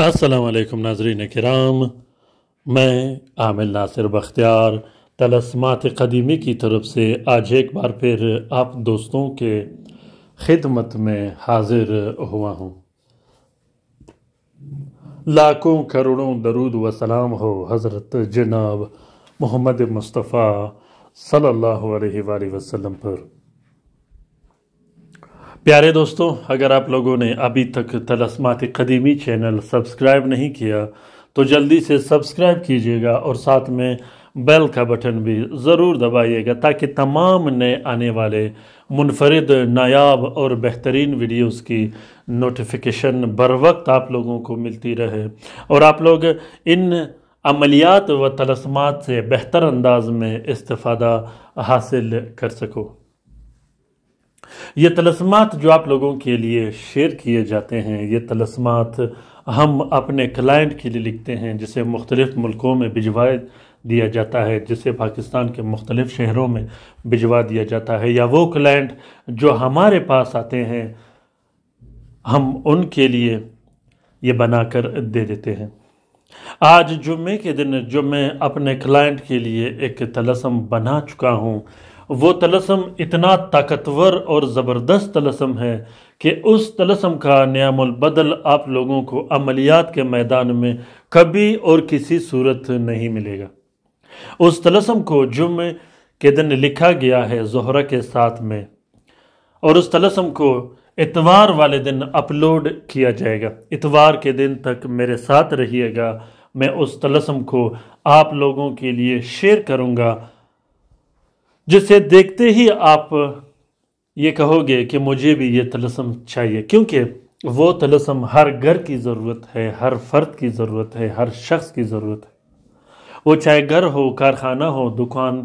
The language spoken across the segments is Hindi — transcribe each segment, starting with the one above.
असलकम नाजरीन कराम मैं आमिल नासिर बख्तियार तलस्मात कदीमी की तरफ से आज एक बार फिर आप दोस्तों के खिदमत में हाजिर हुआ हूँ लाखों करोड़ों दरूद व सलाम हो हज़रत जनाब मोहम्मद मुस्तफ़ा सल्लल्लाहु अलैहि वसल्लम पर प्यारे दोस्तों अगर आप लोगों ने अभी तक तलस्मात कदीमी चैनल सब्सक्राइब नहीं किया तो जल्दी से सब्सक्राइब कीजिएगा और साथ में बेल का बटन भी ज़रूर दबाइएगा ताकि तमाम नए आने वाले मुनफरद नायाब और बेहतरीन वीडियोस की नोटिफिकेशन बर वक्त आप लोगों को मिलती रहे और आप लोग इन अमलियात व तलस्मात से बेहतर अंदाज में इस्तफ़ादा हासिल कर सको ये तलस्मात जो आप लोगों के लिए शेयर किए जाते हैं ये तलस्मात हम अपने क्लाइंट के लिए लिखते हैं जिसे मुख्तलिफ़ मुल्कों में भिजवाए दिया जाता है जिसे पाकिस्तान के मुख्तलिफ़ शहरों में भिजवा दिया जाता है या वो क्लाइंट जो हमारे पास आते हैं हम उनके लिए ये बनाकर दे देते हैं आज जुम्मे के दिन जो मैं अपने क्लाइंट के लिए एक तलसम बना चुका हूँ वो तलसम इतना ताकतवर और ज़बरदस्त तलसम है कि उस तलसम का बदल आप लोगों को अमलियात के मैदान में कभी और किसी सूरत नहीं मिलेगा उस तलसम को जुम्मे के दिन लिखा गया है जहरा के साथ में और उस तलसम को इतवार वाले दिन अपलोड किया जाएगा इतवार के दिन तक मेरे साथ रहिएगा मैं उस तलसम को आप लोगों के लिए शेयर करूँगा जिसे देखते ही आप ये कहोगे कि मुझे भी ये तलसम चाहिए क्योंकि वो तलसम हर घर की ज़रूरत है हर फर्द की ज़रूरत है हर शख्स की ज़रूरत है वो चाहे घर हो कारखाना हो दुकान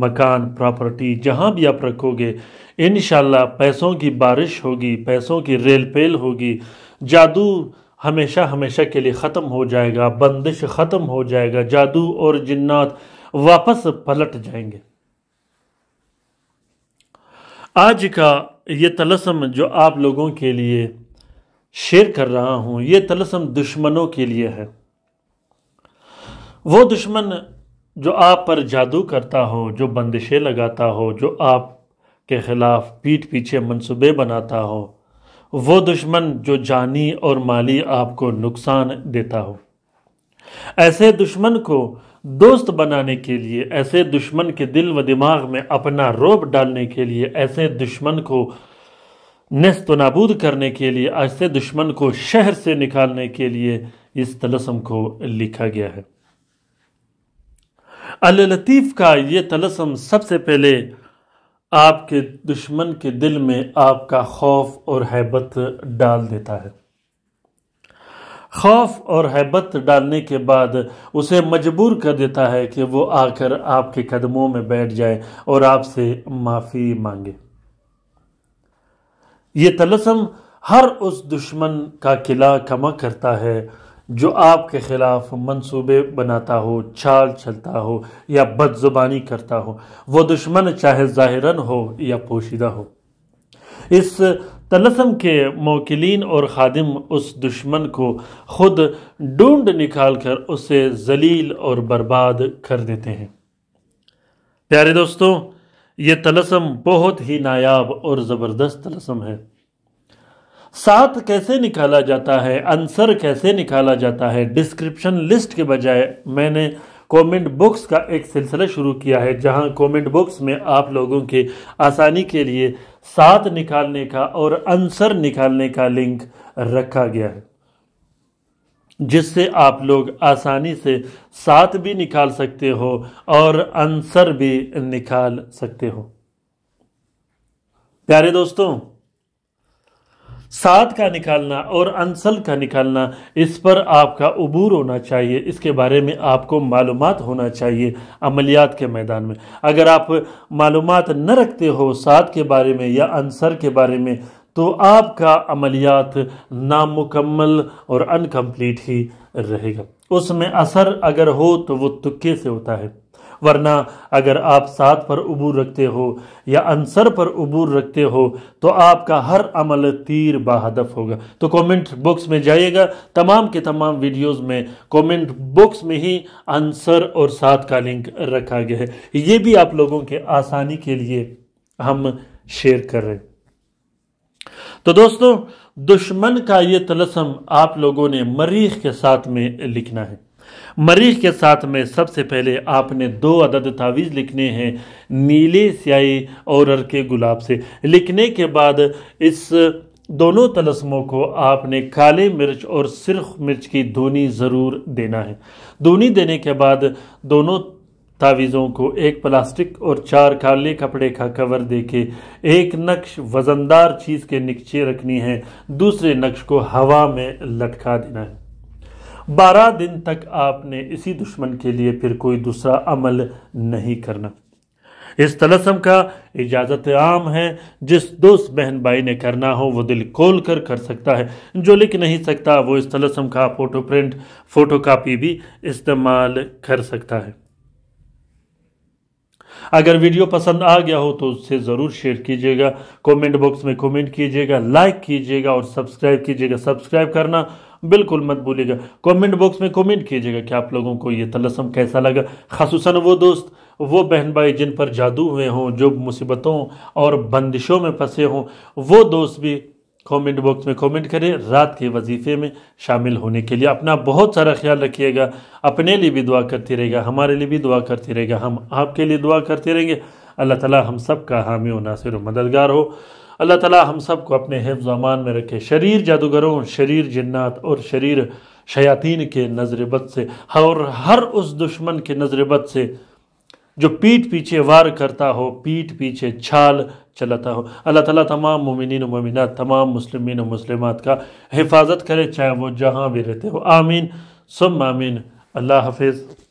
मकान प्रॉपर्टी जहाँ भी आप रखोगे इन पैसों की बारिश होगी पैसों की रेल पेल होगी जादू हमेशा हमेशा के लिए ख़त्म हो जाएगा बंदिश ख़त्म हो जाएगा जादू और जिन्नात वापस पलट जाएंगे आज का ये तलसम जो आप लोगों के लिए शेयर कर रहा हूँ ये तलसम दुश्मनों के लिए है वो दुश्मन जो आप पर जादू करता हो जो बंदिशें लगाता हो जो आप के ख़िलाफ़ पीठ पीछे मंसूबे बनाता हो वो दुश्मन जो जानी और माली आपको नुकसान देता हो ऐसे दुश्मन को दोस्त बनाने के लिए ऐसे दुश्मन के दिल व दिमाग में अपना रोब डालने के लिए ऐसे दुश्मन को नस्त नाबूद करने के लिए ऐसे दुश्मन को शहर से निकालने के लिए इस तलसम को लिखा गया है अल लतीफ़ का ये तलसम सबसे पहले आपके दुश्मन के दिल में आपका खौफ और हैबत डाल देता है खौफ और हैबत डालने के बाद उसे मजबूर कर देता है कि वो आकर आपके कदमों में बैठ जाए और आपसे माफ़ी मांगे ये तलसम हर उस दुश्मन का किला कमा करता है जो आपके ख़िलाफ़ मंसूबे बनाता हो छाल चलता हो या बदजुबानी करता हो वो दुश्मन चाहे ज़ाहिरन हो या पोशीदा हो इस तलसम के मोकिलिन और खादिम उस दुश्मन को खुद ढूंढ निकाल कर उसे जलील और बर्बाद कर देते हैं प्यारे दोस्तों ये तलसम बहुत ही नायाब और ज़बरदस्त तलसम है साथ कैसे निकाला जाता है आंसर कैसे निकाला जाता है डिस्क्रिप्शन लिस्ट के बजाय मैंने कमेंट बॉक्स का एक सिलसिला शुरू किया है जहां कमेंट बॉक्स में आप लोगों के आसानी के लिए साथ निकालने का और आंसर निकालने का लिंक रखा गया है जिससे आप लोग आसानी से साथ भी निकाल सकते हो और आंसर भी निकाल सकते हो प्यारे दोस्तों सात का निकालना और अंसल का निकालना इस पर आपका अबूर होना चाहिए इसके बारे में आपको मालूम होना चाहिए अमलियात के मैदान में अगर आप मालूम न रखते हो सात के बारे में या अंसर के बारे में तो आपका अमलियात नामुकम्मल और अनकम्प्लीट ही रहेगा उसमें असर अगर हो तो वो तुक्के से होता है वरना अगर आप साथ पर अबूर रखते हो या अंसर पर अबूर रखते हो तो आपका हर अमल तीर बहादफ होगा तो कमेंट बॉक्स में जाइएगा तमाम के तमाम वीडियोस में कमेंट बॉक्स में ही आंसर और साथ का लिंक रखा गया है ये भी आप लोगों के आसानी के लिए हम शेयर कर रहे हैं तो दोस्तों दुश्मन का ये तलसम आप लोगों ने मरीख के साथ में लिखना है मरीज के साथ में सबसे पहले आपने दो अदद तावीज़ लिखने हैं नीले स्याही और अरके गुलाब से लिखने के बाद इस दोनों तलस्मों को आपने काले मिर्च और सिर्ख मिर्च की धोनी ज़रूर देना है धोनी देने के बाद दोनों तावीज़ों को एक प्लास्टिक और चार काले कपड़े का कवर देके एक नक्श वज़नदार चीज़ के नीचे रखनी है दूसरे नक्श को हवा में लटका देना है बारह दिन तक आपने इसी दुश्मन के लिए फिर कोई दूसरा अमल नहीं करना इस तलसम का इजाज़त आम है जिस दोस्त बहन भाई ने करना हो वो दिल खोल कर कर सकता है जो लिख नहीं सकता वो इस तलसम का फ़ोटो प्रिंट फ़ोटो कापी भी इस्तेमाल कर सकता है अगर वीडियो पसंद आ गया हो तो उससे ज़रूर शेयर कीजिएगा कमेंट बॉक्स में कमेंट कीजिएगा लाइक कीजिएगा और सब्सक्राइब कीजिएगा सब्सक्राइब करना बिल्कुल मत भूलिएगा कमेंट बॉक्स में कमेंट कीजिएगा कि आप लोगों को ये तलसम कैसा लगा खसूसा वो दोस्त वो बहन भाई जिन पर जादू हुए हों जो मुसीबतों और बंदिशों में फंसे हों वो दोस्त भी कमेंट बॉक्स में कमेंट करें रात के वजीफे में शामिल होने के लिए अपना बहुत सारा ख्याल रखिएगा अपने लिए भी दुआ करती रहेगा हमारे लिए भी दुआ करती रहेगा हम आपके लिए दुआ करते रहेंगे अल्लाह ताला हम सब का हामी और नासिर मददगार हो अल्लाह ताला हम सब को अपने हिफ्ज अमान में रखे शरीर जादूगरों शरीर जन्नात और शरीर शयातीन के नजरबद से और हर उस दुश्मन के नजरबद से जो पीठ पीछे वार करता हो पीठ पीछे छाल चलाता हो अल्लाह ताला तमाम ममिन तमाम मुस्लिमीन मुस्लिमात का हिफाजत करे चाहे वो जहाँ भी रहते हो आमीन सुम आमीन अल्लाह हाफिज़